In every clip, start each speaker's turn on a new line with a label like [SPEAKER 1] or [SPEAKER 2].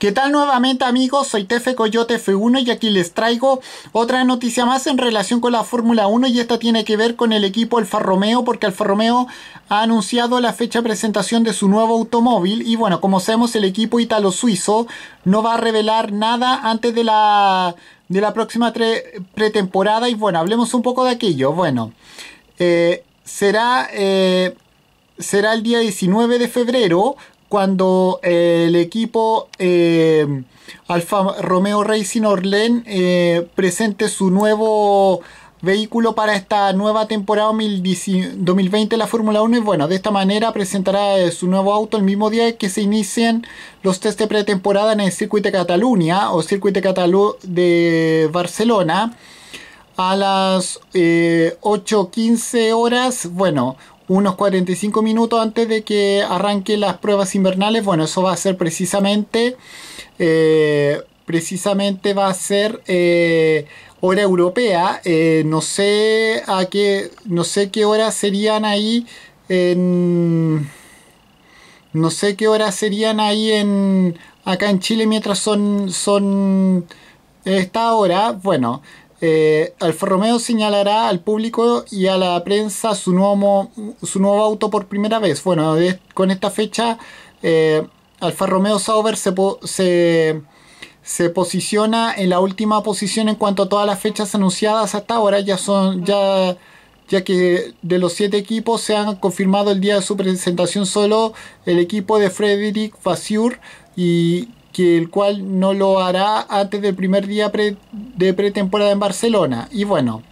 [SPEAKER 1] ¿Qué tal nuevamente amigos? Soy Tefe Coyote F1 y aquí les traigo otra noticia más en relación con la Fórmula 1 y esta tiene que ver con el equipo Alfa Romeo porque Alfa Romeo ha anunciado la fecha de presentación de su nuevo automóvil y bueno, como sabemos el equipo italo-suizo no va a revelar nada antes de la, de la próxima pretemporada y bueno, hablemos un poco de aquello. Bueno, eh, será... Eh, será el día 19 de febrero cuando eh, el equipo eh, Alfa Romeo Racing Orlen eh, presente su nuevo vehículo para esta nueva temporada 2020 de la Fórmula 1 y bueno, de esta manera presentará su nuevo auto el mismo día que se inician los test de pretemporada en el circuito de Cataluña o circuito de, de Barcelona a las 8.15 horas, bueno, unos 45 minutos antes de que arranquen las pruebas invernales. Bueno, eso va a ser precisamente, eh, precisamente va a ser eh, hora europea. Eh, no sé a qué, no sé qué hora serían ahí en, no sé qué hora serían ahí en, acá en Chile mientras son, son esta hora. Bueno, eh, Alfa Romeo señalará al público y a la prensa su nuevo, su nuevo auto por primera vez. Bueno, con esta fecha eh, Alfa Romeo Sauber se, se, posiciona en la última posición en cuanto a todas las fechas anunciadas hasta ahora. Ya son ya que de los siete equipos se han confirmado el día de su presentación solo el equipo de Frederic Vasseur y que el cual no lo hará antes del primer día pre de pretemporada en Barcelona. Y bueno,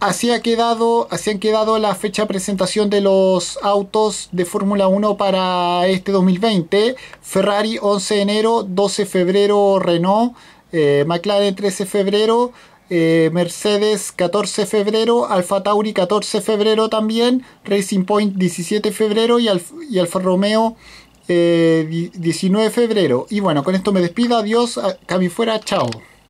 [SPEAKER 1] así, ha quedado, así han quedado la fecha de presentación de los autos de Fórmula 1 para este 2020. Ferrari 11 de enero, 12 de febrero Renault, eh, McLaren 13 de febrero. Eh, Mercedes 14 de febrero, Alfa Tauri 14 de febrero también, Racing Point 17 de febrero y, Alfa, Alfa Romeo 19 eh, de febrero. Y bueno, con esto me despido, adiós, Cami fuera, chao.